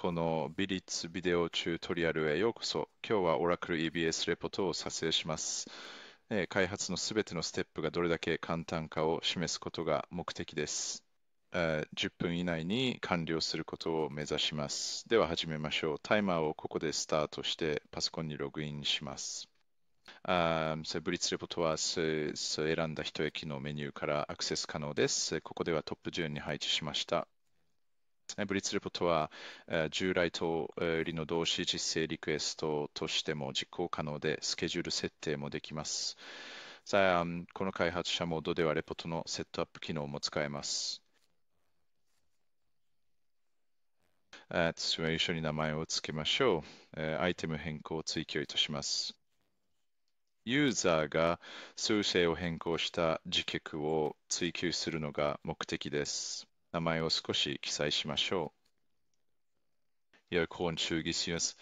このッツビデオチュートリアルへようこそ。今日は Oracle b s レポートを作成します。開発のすべてのステップがどれだけ簡単かを示すことが目的です。10分以内に完了することを目指します。では始めましょう。タイマーをここでスタートしてパソコンにログインします。あ m s ブリッツレポートは、選んだ一駅のメニューからアクセス可能です。ここではトップ順に配置しました。ブリッツレポートは、従来とりの動詞実践リクエストとしても実行可能で、スケジュール設定もできます。さあ、この開発者モードではレポートのセットアップ機能も使えます。一緒に名前を付けましょう。アイテム変更を追求いたします。ユーザーが数勢を変更した時局を追求するのが目的です。名前を少し記載しましょう。Ihr g r n d z ü g i g e s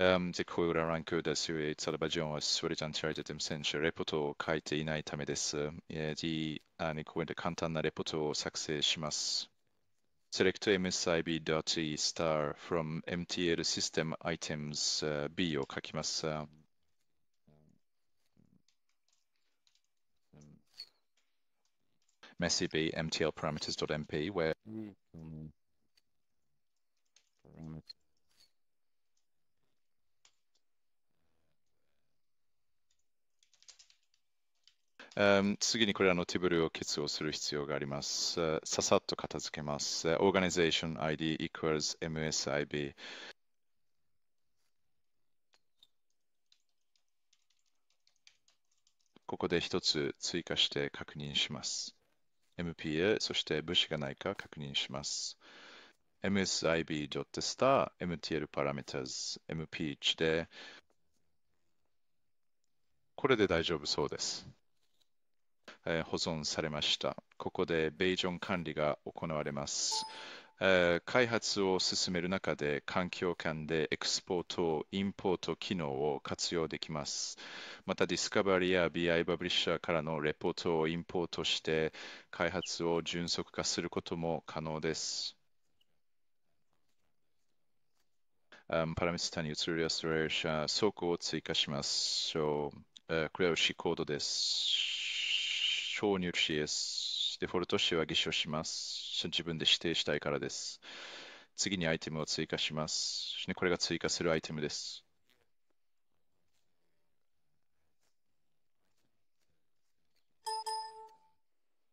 Um, で、こういうランクです。サルバジョンはスウェルジャンチャージテム選手、レポートを書いていないためです。で、あのこういっ簡単なレポートを作成します。Select MSIB.E star from MTL system items、B を書きます。m e s s y b mtl parameters.mp where um, 次にこれらのティブルを結合する必要があります。Uh, ささっと片付けます。Uh, organization ID equals MSIB。ここで一つ追加して確認します。MPA、そして物資がないか確認します。msib.testa.mtl.parameters r m p h で、これで大丈夫そうです。えー、保存されました。ここでベージョン管理が行われます。え開発を進める中で環境間でエクスポート、インポート機能を活用できます。またディスカバリーや BI パブリッシャーからのレポートをインポートして開発を迅速化することも可能です。パラミスタに移るアストレーション、倉庫を追加します。So, これは C コードです。挿入詞です。デフォルト詞は偽証します。自分で指定したいからです。次にアイテムを追加します。これが追加するアイテムです。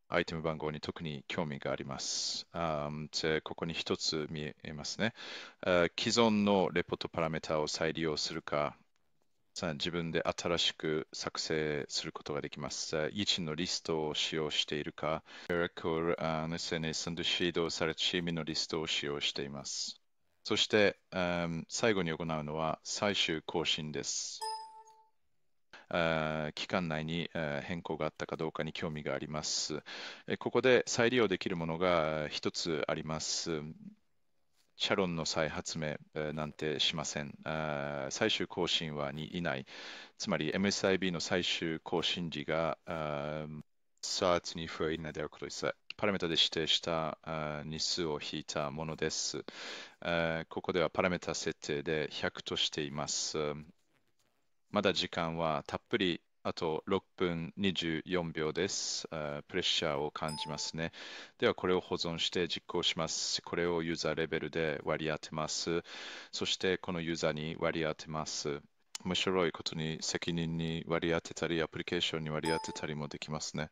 アイテム番号に特に興味があります。あ m でここに一つ見えますね。u 既存のレポートパラメータを再利用するか、さあ自分で新しく作成することができます。1のリストを使用しているか、SNS シードされたチームのリストを使用しています。そして、最後に行うのは最終更新です。期間内に変更があったかどうかに興味があります。ここで再利用できるものが1つあります。シャロンの再発明なんてしません。最終更新はに以内。つまり MSIB の最終更新時が SART に不意なであることです。パラメータで指定した日数を引いたものです。ここではパラメータ設定で100としています。まだ時間はたっぷりあと6分24秒です。プレッシャーを感じますね。ではこれを保存して実行します。これをユーザーレベルで割り当てます。そしてこのユーザーに割り当てます。面白いことに責任に割り当てたり、アプリケーションに割り当てたりもできますね。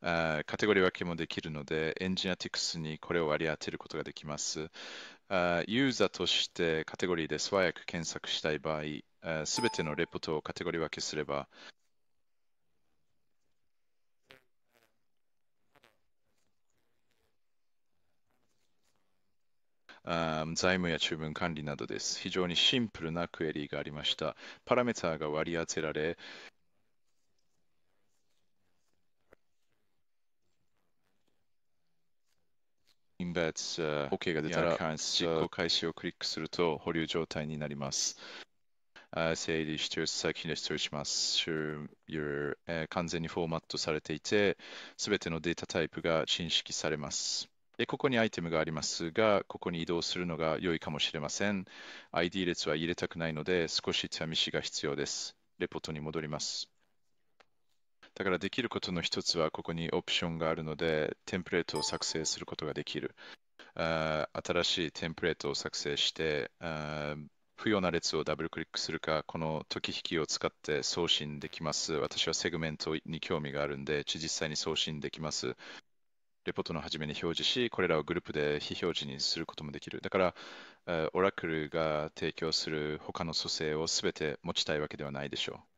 カテゴリー分けもできるので、エンジニアティクスにこれを割り当てることができます。ユーザーとしてカテゴリーで素早く検索したい場合、すべてのレポートをカテゴリー分けすれば、財務や中文管理などです。非常にシンプルなクエリーがありました。パラメータが割り当てられ、インベッツ、OK が出たら、実行開始をクリックすると保留状態になります。整理して先に失礼します。えー、完全にフォーマットされていて、すべてのデータタイプが認識されます。でここにアイテムがありますが、ここに移動するのが良いかもしれません。ID 列は入れたくないので、少し手しが必要です。レポートに戻ります。だからできることの一つは、ここにオプションがあるので、テンプレートを作成することができる。あ新しいテンプレートを作成して、不要な列をダブルクリックするか、この時引きを使って送信できます。私はセグメントに興味があるんで、実際に送信できます。レポートの初めに表示し、これらをグループで非表示にすることもできる。だから、オラクルが提供する他の組成を全て持ちたいわけではないでしょう。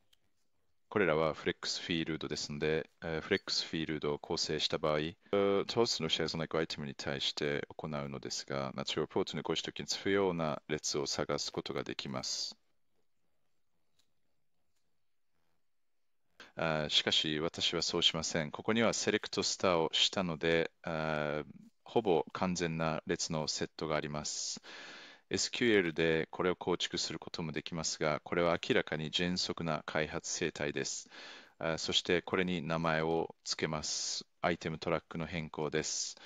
これらはフレックスフィールドですので、フレックスフィールドを構成した場合、トースのシェアゾ存クアイテムに対して行うのですが、ナチュラルポートにご指摘によ要な列を探すことができます。しかし、私はそうしません。ここにはセレクトスターをしたので、ほぼ完全な列のセットがあります。SQL でこれを構築することもできますが、これは明らかに迅速な開発生態です。そしてこれに名前を付けます。アイテムトラックの変更です。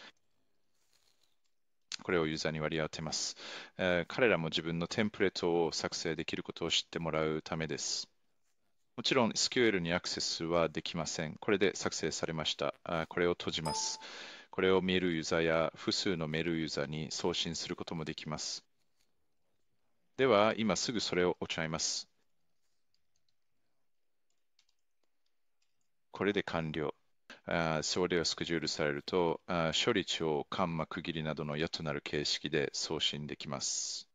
これをユーザーに割り当てます。彼らも自分のテンプレートを作成できることを知ってもらうためです。もちろん SQL にアクセスはできません。これで作成されました。これを閉じます。これを見るユーザーや複数のメールユーザーに送信することもできます。では、今すぐそれを行います。これで完了。送料スケジュールされると、処理値カンマ区切りなどの矢となる形式で送信できます。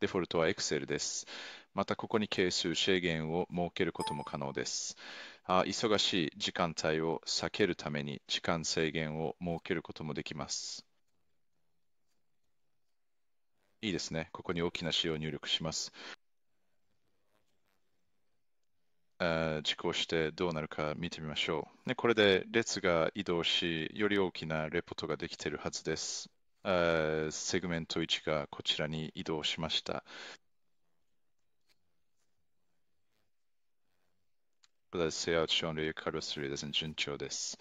デフォルトは Excel です。またここに係数制限を設けることも可能です。あ忙しい時間帯を避けるために時間制限を設けることもできます。いいですね。ここに大きな C を入力します。あ実行してどうなるか見てみましょう。ね。これで列が移動し、より大きなレポートができているはずです。あセグメント1がこちらに移動しました。順調です。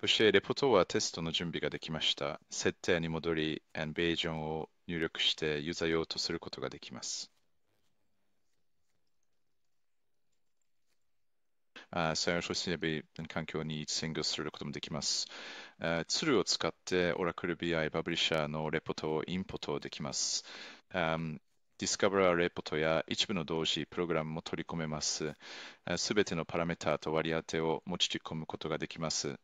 そして、レポートはテストの準備ができました。設定に戻り、ベージョンを入力してユーザー用とすることができます。あサイアーシエビ環境に専業することもできます。ツールを使って Oracle BI パブリッシャーのレポートをインポートできます。あディスカバラーレポートや一部の同時プログラムも取り込めます。すべてのパラメータと割り当てを持ち込むことができます。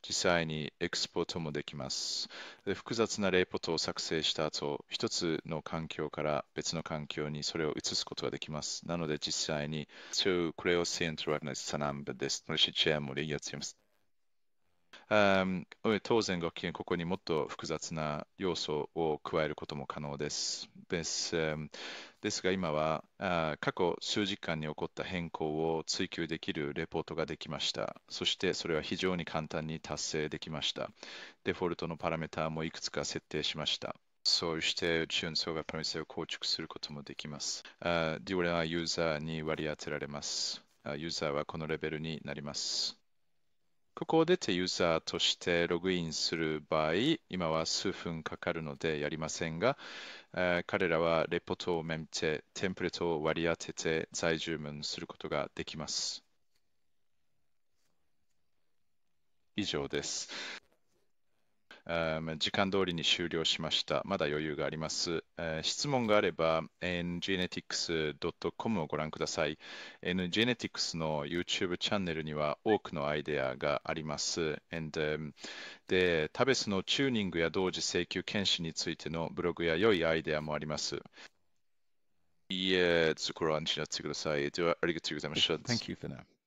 実際にエクスポートもできます。で複雑なレポートを作成した後、一つの環境から別の環境にそれを移すことができます。なので実際に、そう、これをセントラルのサナンバです。のしちゃもでやってます。当然ご機嫌、ここにもっと複雑な要素を加えることも可能です。ですですが今は過去数時間に起こった変更を追求できるレポートができました。そしてそれは非常に簡単に達成できました。デフォルトのパラメータもいくつか設定しました。そうして純層がパラメータを構築することもできます。デュオレはユーザーに割り当てられます。ユーザーはこのレベルになります。ここを出てユーザーとしてログインする場合、今は数分かかるのでやりませんが、えー、彼らはレポートをメンテ、テンプレートを割り当てて在住文することができます。以上です。時間通りに終了しました。まだ余裕があります。質問があれば ngenetics.com をご覧ください。ngenetics の YouTube チャンネルには多くのアイデアがあります。And, um, で、タベスのチューニングや同時請求検視についてのブログや良いアイデアもあります。いいえ、ご覧になってください。では、ありがとうございました。Thank you for now.